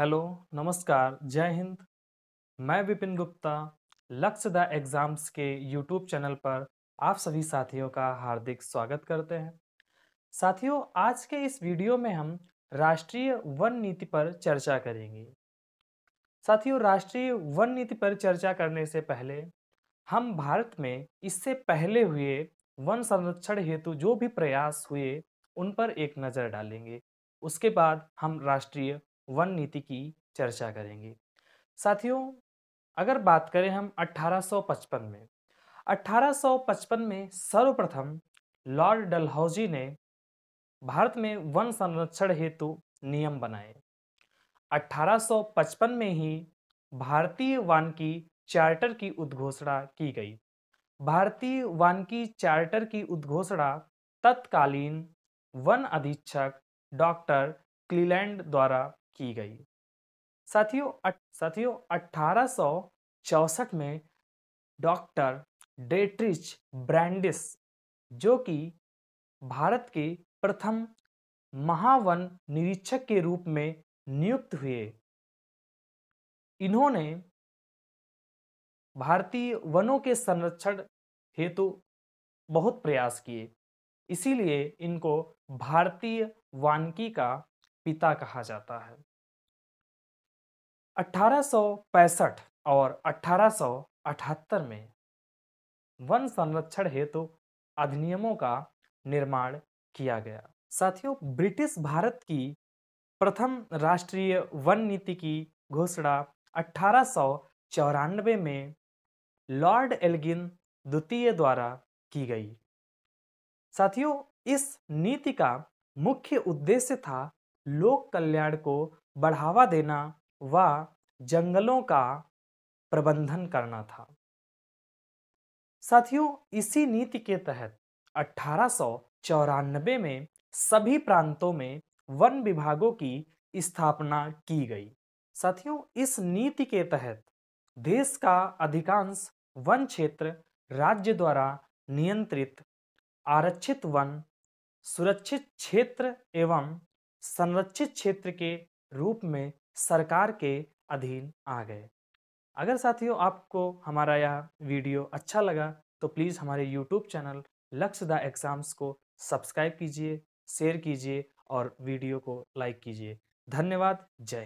hello नमस्कार जय हिंद मैं विपिन गुप्ता लक्ष्य द एग्जाम्स के यूट्यूब चैनल पर आप सभी साथियों का हार्दिक स्वागत करते हैं साथियों आज के इस वीडियो में हम राष्ट्रीय वन नीति पर चर्चा करेंगे साथियों राष्ट्रीय वन नीति पर चर्चा करने से पहले हम भारत में इससे पहले हुए वन संरक्षण हेतु जो भी प्रयास हुए उन पर एक नज़र डालेंगे उसके बाद हम राष्ट्रीय वन नीति की चर्चा करेंगे साथियों अगर बात करें हम 1855 में 1855 में सर्वप्रथम लॉर्ड डलहौजी ने भारत में वन संरक्षण हेतु नियम बनाए 1855 में ही भारतीय वानकी चार्टर की उद्घोषणा की गई भारतीय वानकी चार्टर की उद्घोषणा तत्कालीन वन अधीक्षक डॉक्टर क्लीलैंड द्वारा की गई साथियों साथियों अट्ठारह में डॉक्टर डेट्रिच ब्रैंडिस जो कि भारत के प्रथम महावन निरीक्षक के रूप में नियुक्त हुए इन्होंने भारतीय वनों के संरक्षण हेतु बहुत प्रयास किए इसीलिए इनको भारतीय वानकी का पिता कहा जाता है अठारह और अठारह में वन संरक्षण हेतु तो अधिनियमों का निर्माण किया गया साथियों ब्रिटिश भारत की प्रथम राष्ट्रीय वन नीति की घोषणा अठारह में लॉर्ड एल्गिन द्वितीय द्वारा की गई साथियों इस नीति का मुख्य उद्देश्य था लोक कल्याण को बढ़ावा देना व जंगलों का प्रबंधन करना था साथियों इसी नीति के तहत अठारह में सभी प्रांतों में वन विभागों की स्थापना की गई साथियों इस नीति के तहत देश का अधिकांश वन क्षेत्र राज्य द्वारा नियंत्रित आरक्षित वन सुरक्षित क्षेत्र एवं संरक्षित क्षेत्र के रूप में सरकार के अधीन आ गए अगर साथियों आपको हमारा यह वीडियो अच्छा लगा तो प्लीज़ हमारे YouTube channel Lakshya the exams को सब्सक्राइब कीजिए शेयर कीजिए और वीडियो को लाइक कीजिए धन्यवाद जय